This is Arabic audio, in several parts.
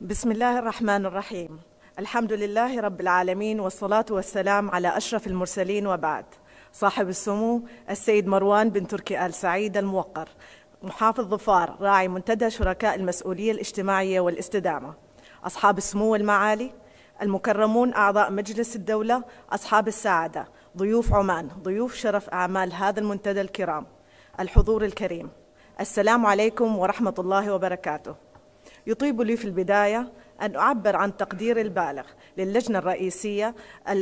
بسم الله الرحمن الرحيم الحمد لله رب العالمين والصلاة والسلام على أشرف المرسلين وبعد صاحب السمو السيد مروان بن تركي آل سعيد الموقر محافظ ظفار راعي منتدى شركاء المسؤولية الاجتماعية والاستدامة أصحاب السمو والمعالي المكرمون أعضاء مجلس الدولة أصحاب السعادة ضيوف عمان ضيوف شرف أعمال هذا المنتدى الكرام الحضور الكريم السلام عليكم ورحمة الله وبركاته يطيب لي في البداية أن أعبر عن تقديري البالغ للجنة الرئيسية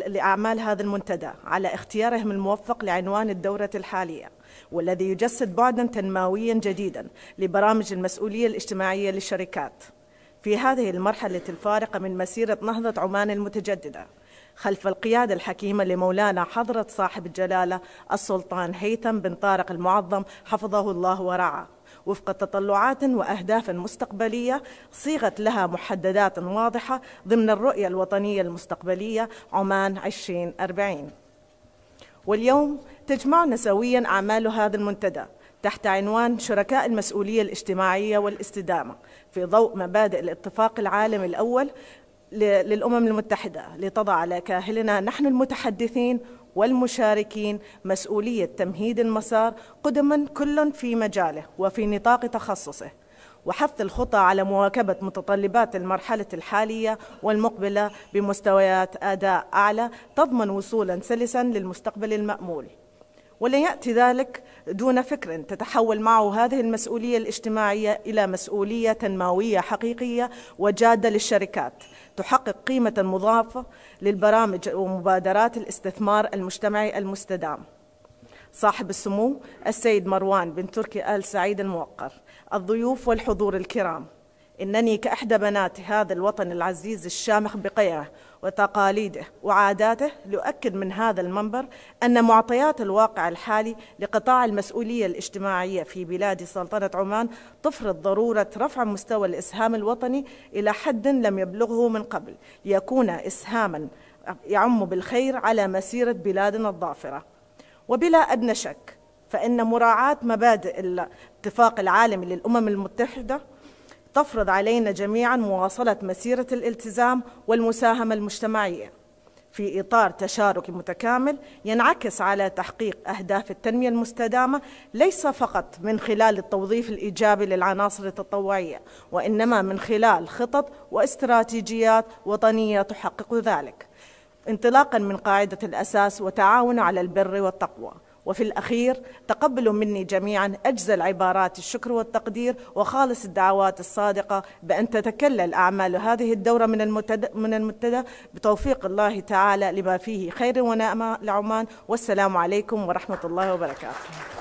لأعمال هذا المنتدى على اختيارهم الموفق لعنوان الدورة الحالية والذي يجسد بعدا تنمويا جديدا لبرامج المسؤولية الاجتماعية للشركات في هذه المرحلة الفارقة من مسيرة نهضة عمان المتجددة خلف القيادة الحكيمة لمولانا حضرة صاحب الجلالة السلطان هيثم بن طارق المعظم حفظه الله ورعاه وفق تطلعات وأهداف مستقبلية صيغت لها محددات واضحة ضمن الرؤية الوطنية المستقبلية عمان 2040 واليوم تجمعنا سويا أعمال هذا المنتدى تحت عنوان شركاء المسؤولية الاجتماعية والاستدامة في ضوء مبادئ الاتفاق العالمي الأول للأمم المتحدة لتضع على كاهلنا نحن المتحدثين والمشاركين مسؤولية تمهيد المسار قدما كل في مجاله وفي نطاق تخصصه وحث الخطى على مواكبة متطلبات المرحلة الحالية والمقبلة بمستويات أداء أعلى تضمن وصولا سلسا للمستقبل المأمول ولا يأتي ذلك دون فكر تتحول معه هذه المسؤولية الاجتماعية إلى مسؤولية تنموية حقيقية وجادة للشركات تحقق قيمة مضافة للبرامج ومبادرات الاستثمار المجتمعي المستدام صاحب السمو السيد مروان بن تركي آل سعيد الموقر الضيوف والحضور الكرام إنني كأحدى بنات هذا الوطن العزيز الشامخ بقيره وتقاليده وعاداته لأؤكد من هذا المنبر أن معطيات الواقع الحالي لقطاع المسؤولية الاجتماعية في بلاد سلطنة عمان تفرض ضرورة رفع مستوى الإسهام الوطني إلى حد لم يبلغه من قبل ليكون إسهاما يعم بالخير على مسيرة بلادنا الضافرة وبلا أدنى شك فإن مراعاة مبادئ الاتفاق العالمي للأمم المتحدة تفرض علينا جميعا مواصلة مسيرة الالتزام والمساهمة المجتمعية في إطار تشاركي متكامل ينعكس على تحقيق أهداف التنمية المستدامة ليس فقط من خلال التوظيف الإيجابي للعناصر التطوعية وإنما من خلال خطط واستراتيجيات وطنية تحقق ذلك انطلاقا من قاعدة الأساس وتعاون على البر والتقوى وفي الأخير تقبلوا مني جميعا أجزل عبارات الشكر والتقدير وخالص الدعوات الصادقة بأن تتكلل أعمال هذه الدورة من المتدى, من المبتدأ بتوفيق الله تعالى لما فيه خير ونعمة لعمان والسلام عليكم ورحمة الله وبركاته